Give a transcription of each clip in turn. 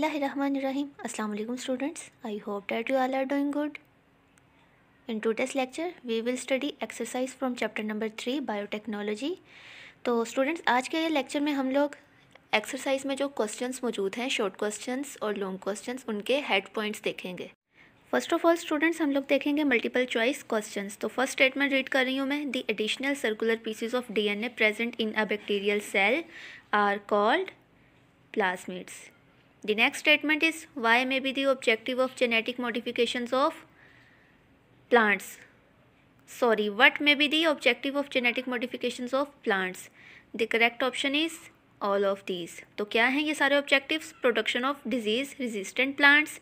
बसमिलीम students I hope that you all are doing good in to today's lecture we will study exercise from chapter number three biotechnology तो students आज के lecture में हम लोग exercise में जो questions मौजूद हैं शॉर्ट क्वेश्चन और लॉन्ग क्वेश्चन उनके हेड पॉइंट्स देखेंगे फर्स्ट ऑफ ऑल स्टूडेंट्स हम लोग देखेंगे मल्टीपल चॉइस क्वेश्चन तो फर्स्ट स्टेटमेंट रीड कर रही हूँ मैं the additional circular pieces of D N A present in a bacterial cell are called plasmids The next statement is why may be the objective of genetic modifications of plants. Sorry, what may be the objective of genetic modifications of plants? The correct option is all of these तो क्या हैं ये सारे objectives production of disease resistant plants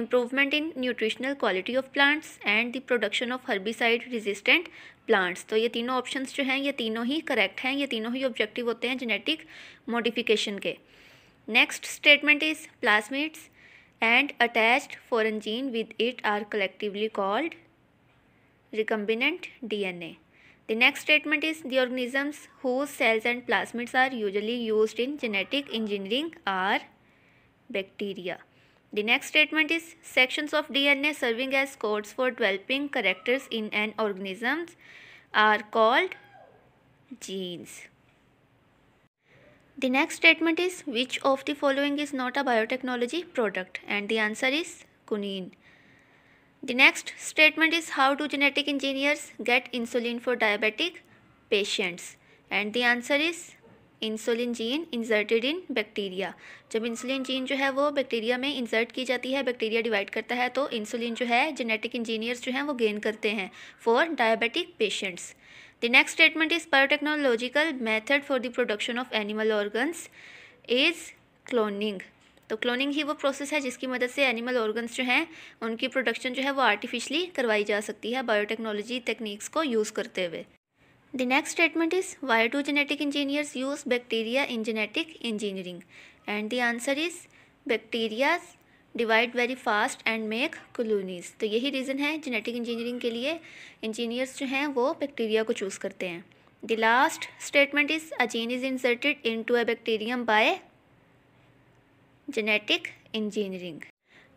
improvement in nutritional quality of plants and the production of herbicide resistant plants तो ये तीनों options जो हैं ये तीनों ही करेक्ट हैं ये तीनों ही ऑब्जेक्टिव होते हैं जेनेटिक मॉडिफिकेशन के Next statement is plasmids and attached foreign gene with it are collectively called recombinant DNA. The next statement is the organisms whose cells and plasmids are usually used in genetic engineering are bacteria. The next statement is sections of DNA serving as codes for developing characters in an organism are called genes. The next statement is which of the following is not a biotechnology product and the answer is quinine. The next statement is how do genetic engineers get insulin for diabetic patients and the answer is insulin gene inserted in bacteria जब insulin gene जो है वो bacteria में insert की जाती है bacteria divide करता है तो इंसुलिन जो है जेनेटिक इंजीनियर्स जो हैं वो गेन करते हैं for diabetic patients The next statement is biotechnological method for the production of animal organs is cloning. तो क्लोनिंग ही वो प्रोसेस है जिसकी मदद से एनिमल ऑर्गन्स जो हैं उनकी प्रोडक्शन जो है वो आर्टिफिशली करवाई जा सकती है बायोटेक्नोलॉजी टेक्निक्स को यूज़ करते हुए the next statement is why to genetic engineers use bacteria in genetic engineering and the answer is bacterias divide very fast and make colonies तो यही रीज़न है जेनेटिक इंजीनियरिंग के लिए इंजीनियर्स जो हैं वो बैक्टीरिया को चूज़ करते हैं the last statement is a gene is inserted into a bacterium by genetic engineering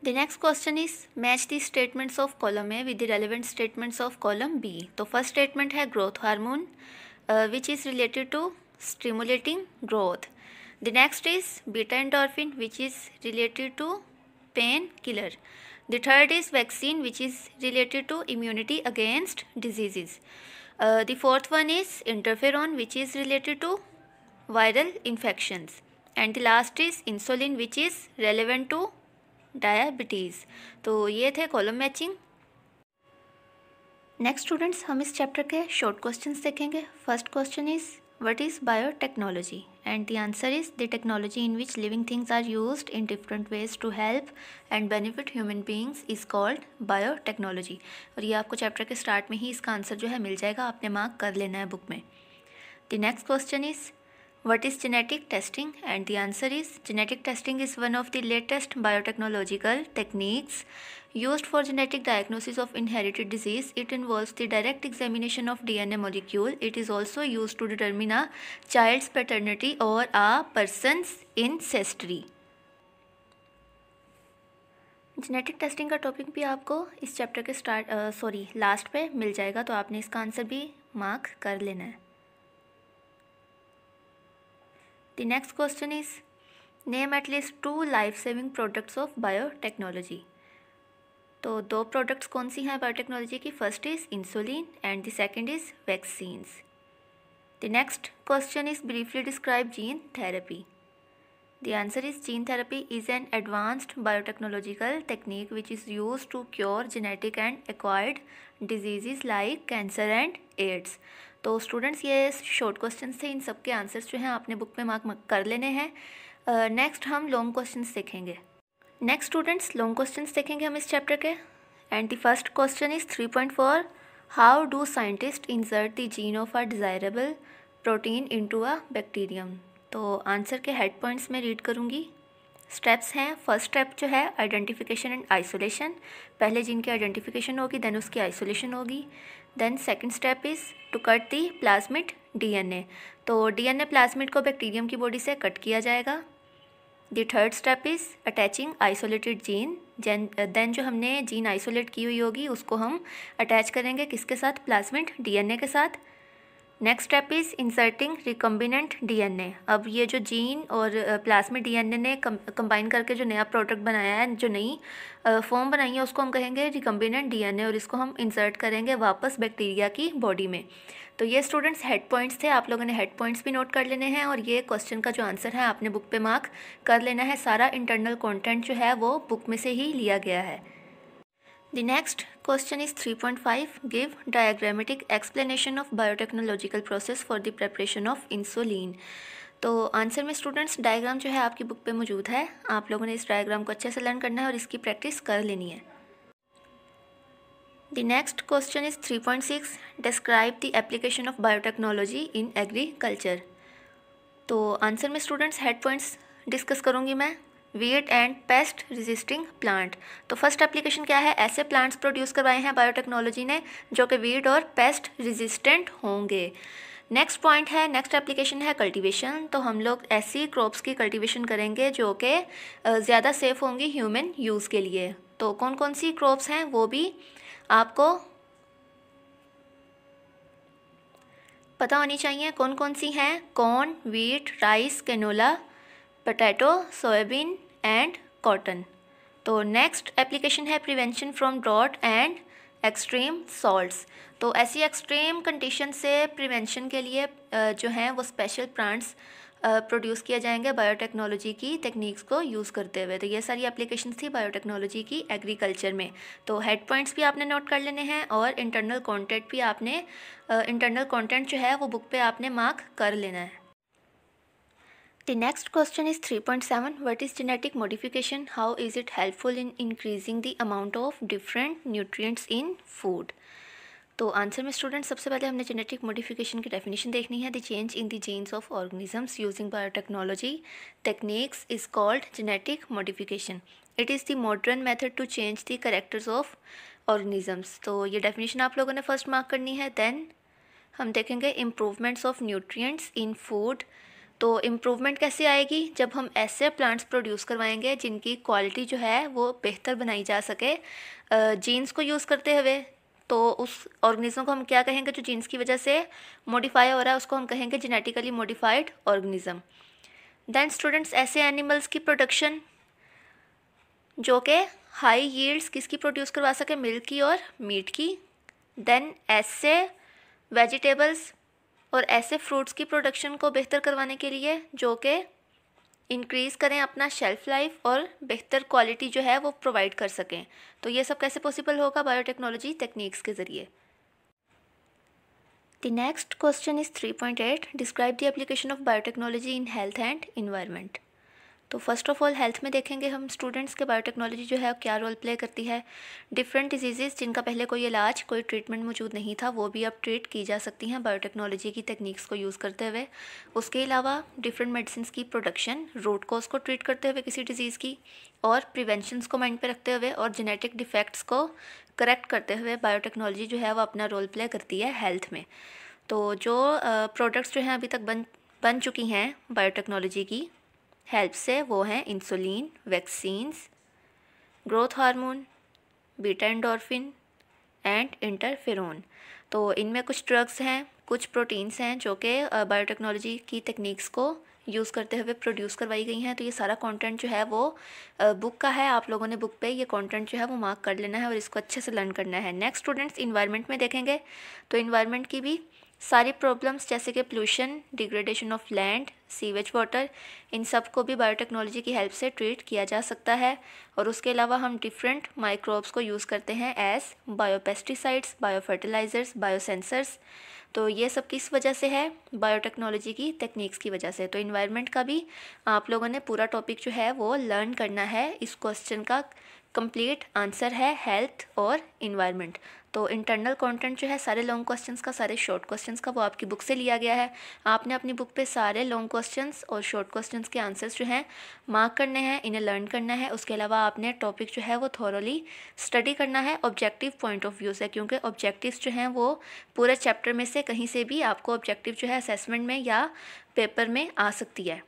the next question is match the statements of column A with the relevant statements of column B तो first statement है growth hormone which is related to stimulating growth the next is beta endorphin which is related to pain killer the third is vaccine which is related to immunity against diseases uh, the fourth one is interferon which is related to viral infections and the last is insulin which is relevant to diabetes तो ये थे column matching next students हम इस chapter के short questions देखेंगे first question is What is biotechnology? And the answer is the technology in which living things are used in different ways to help and benefit human beings is called biotechnology. और ये आपको chapter के start में ही इसका answer जो है मिल जाएगा आपने मार्क कर लेना है book The next question is. What is genetic testing? And the answer is genetic testing is one of the latest biotechnological techniques used for genetic diagnosis of inherited disease. It involves the direct examination of DNA molecule. It is also used to determine a child's paternity or a person's ancestry. Genetic testing का topic भी आपको इस chapter के start sorry last पे मिल जाएगा तो आपने इसका आंसर भी मार्क कर लेना है The next question is name at least two life saving products of biotechnology. तो दो प्रोडक्ट्स कौन सी हैं बायोटेक्नोलॉजी की first is insulin and the second is vaccines the next question is briefly describe gene therapy The answer is gene therapy is an advanced biotechnological technique which is used to cure genetic and acquired diseases like cancer and AIDS. तो students ये short question थे इन सब के answers जो हैं आपने book में मार्क कर लेने हैं नेक्स्ट uh, हम लॉन्ग क्वेश्चन देखेंगे नेक्स्ट स्टूडेंट्स लॉन्ग क्वेश्चन देखेंगे हम इस चैप्टर के end the first question is three point four how do scientist insert the gene of a desirable protein to a bacterium तो आंसर के head points में read करूँगी steps हैं first step जो है आइडेंटिफिकेशन एंड आइसोलेशन पहले जिनकी identification होगी देन उसकी आइसोलेशन होगी then second step is to cut the plasmid DNA तो डीएनए प्लाज्मिट को बैक्टीरियम की बॉडी से कट किया जाएगा the third step is attaching isolated gene gene then जो हमने जीन आइसोलेट की हुई होगी उसको हम अटैच करेंगे किसके साथ प्लाज्मिट डीएनए के साथ next step is inserting recombinant DNA अब ये जो जीन और प्लाज्मिक डीएनए ने कंबाइन करके जो नया प्रोडक्ट बनाया है जो नई फॉर्म बनाई है उसको हम कहेंगे रिकम्बिनेंट डीएनए और इसको हम इंसर्ट करेंगे वापस बैक्टीरिया की बॉडी में तो ये स्टूडेंट्स हेड पॉइंट्स थे आप लोगों ने हेड पॉइंट्स भी नोट कर लेने हैं और ये क्वेश्चन का जो आंसर है आपने बुक पे मार्क कर लेना है सारा इंटरनल कॉन्टेंट जो है वो बुक में से ही लिया गया है The next question is 3.5 give diagrammatic explanation of biotechnological process for the preparation of insulin तो आंसर में स्टूडेंट्स डायग्राम जो है आपकी बुक पे मौजूद है आप लोगों ने इस डायग्राम को अच्छे से लर्न करना है और इसकी प्रैक्टिस कर लेनी है the next question is 3.6 point six describe the application of biotechnology in agriculture तो आंसर में स्टूडेंट्स हेड पॉइंट्स डिस्कस करूँगी मैं wheat and pest resisting plant तो फर्स्ट एप्लीकेशन क्या है ऐसे प्लांट्स प्रोड्यूस करवाए हैं बायोटेक्नोलॉजी ने जो कि वीट और पेस्ट रेजिस्टेंट होंगे नेक्स्ट पॉइंट है नेक्स्ट एप्लीकेशन है कल्टीवेशन तो हम लोग ऐसी क्रॉप्स की कल्टीवेशन करेंगे जो कि ज़्यादा सेफ़ होंगी ह्यूमन यूज़ के लिए तो कौन कौन सी क्रॉप्स हैं वो भी आपको पता होनी चाहिए कौन कौन सी हैं corn wheat rice canola potato soybean and cotton तो नेक्स्ट एप्लीकेशन है prevention from drought and extreme salts तो ऐसी एक्सट्रीम कंडीशन से प्रिवेंशन के लिए जो हैं वो स्पेशल प्लांट्स प्रोड्यूस किए जाएंगे बायोटेक्नोलॉजी की टेक्निक्स को यूज़ करते हुए तो ये सारी एप्लीकेशन थी बायोटेक्नोलॉजी की एग्रीकल्चर में तो हेड पॉइंट्स भी आपने नोट कर लेने हैं और इंटरनल कंटेंट भी आपने इंटरनल कंटेंट जो है वो बुक पे आपने मार्क कर लेना है The next question is 3.7 What is genetic modification? How is it helpful in increasing the amount of different nutrients in food? तो आंसर में स्टूडेंट सबसे पहले हमने जेनेटिक मॉडिफिकेशन की डेफिनेशन देखनी है the change in the genes of organisms using biotechnology techniques is called genetic modification it is the modern method to change the characters of organisms तो ये डेफिनेशन आप लोगों ने फर्स्ट मार्क करनी है देन हम देखेंगे improvements of nutrients in food तो इम्प्रूवमेंट कैसे आएगी जब हम ऐसे प्लांट्स प्रोड्यूस करवाएंगे जिनकी क्वालिटी जो है वो बेहतर बनाई जा सके जीन्स को यूज़ करते हुए तो उस ऑर्गेनिज्म को हम क्या कहेंगे जो जीन्स की वजह से मॉडिफाई हो रहा है उसको हम कहेंगे genetically modified organism then students ऐसे एनिमल्स की प्रोडक्शन जो कि हाई यील्ड्स किसकी प्रोड्यूस करवा सके मिल्क की और मीट की देन ऐसे वेजिटेबल्स और ऐसे फ्रूट्स की प्रोडक्शन को बेहतर करवाने के लिए जो कि इंक्रीज़ करें अपना शेल्फ़ लाइफ और बेहतर क्वालिटी जो है वो प्रोवाइड कर सकें तो ये सब कैसे पॉसिबल होगा बायोटेक्नोलॉजी टेक्निक्स के ज़रिए next question is three point eight describe the application of biotechnology in health and environment तो फर्स्ट ऑफ ऑल हेल्थ में देखेंगे हम स्टूडेंट्स के बायोटेक्नोलॉजी जो है क्या रोल प्ले करती है डिफरेंट डिजीज़ जिनका पहले कोई इलाज कोई ट्रीटमेंट मौजूद नहीं था वो भी अब ट्रीट की जा सकती हैं बायोटेक्नोलॉजी की टेक्निक्स को यूज़ करते हुए उसके अलावा डिफरेंट मेडिसिन की प्रोडक्शन रूट कॉज को ट्रीट करते हुए किसी डिजीज़ की और प्रिवेंशन को माइंड पर रखते हुए और जेनेटिक डिफेक्ट्स को करेक्ट करते हुए बायोटेक्नोलॉजी जो है वो अपना रोल प्ले करती है हेल्थ में तो जो प्रोडक्ट्स जो हैं अभी तक बन बन चुकी हैं बायोटेक्नोलॉजी की हेल्प से वो हैं insulin vaccines growth hormone beta endorphin and interferon तो इनमें कुछ ड्रग्स हैं कुछ प्रोटीन्स हैं जो कि बायोटेक्नोलॉजी की टेक्निक्स को यूज़ करते हुए प्रोड्यूस करवाई गई हैं तो ये सारा कंटेंट जो है वो बुक का है आप लोगों ने बुक पे ये कंटेंट जो है वो मार्क कर लेना है और इसको अच्छे से लर्न करना है नेक्स्ट स्टूडेंट्स इन्वायरमेंट में देखेंगे तो इन्वायरमेंट की भी सारी प्रॉब्लम्स जैसे कि pollution degradation of land sewage water इन सब को भी बायोटेक्नोलॉजी की हेल्प से ट्रीट किया जा सकता है और उसके अलावा हम डिफरेंट माइक्रोब्स को यूज़ करते हैं एज बायोपेस्टिसाइड्स बायोफर्टिलाइज़र्स बायोसेंसर्स तो ये सब किस वजह से है बायोटेक्नोलॉजी की टेक्निक्स की वजह से तो इन्वायरमेंट का भी आप लोगों ने पूरा टॉपिक जो है वो लर्न करना है इस क्वेश्चन का कंप्लीट आंसर है हेल्थ और इन्वायरमेंट तो इंटरनल कंटेंट जो है सारे लॉन्ग क्वेश्चंस का सारे शॉर्ट क्वेश्चंस का वो आपकी बुक से लिया गया है आपने अपनी बुक पे सारे लॉन्ग क्वेश्चंस और शॉर्ट क्वेश्चंस के आंसर्स जो हैं मार्क करने हैं इन्हें लर्न करना है उसके अलावा आपने टॉपिक जो है वो थॉरली स्टडी करना है ऑब्जेक्टिव पॉइंट ऑफ व्यू से क्योंकि ऑब्जेक्टिव्स जो हैं वो पूरे चैप्टर में से कहीं से भी आपको ऑब्जेक्टिव जो है असेसमेंट में या पेपर में आ सकती है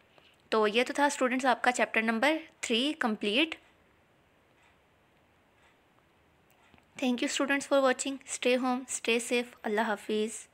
तो ये तो था स्टूडेंट्स आपका chapter number three complete Thank you students for watching. Stay home, stay safe. Allah Hafiz.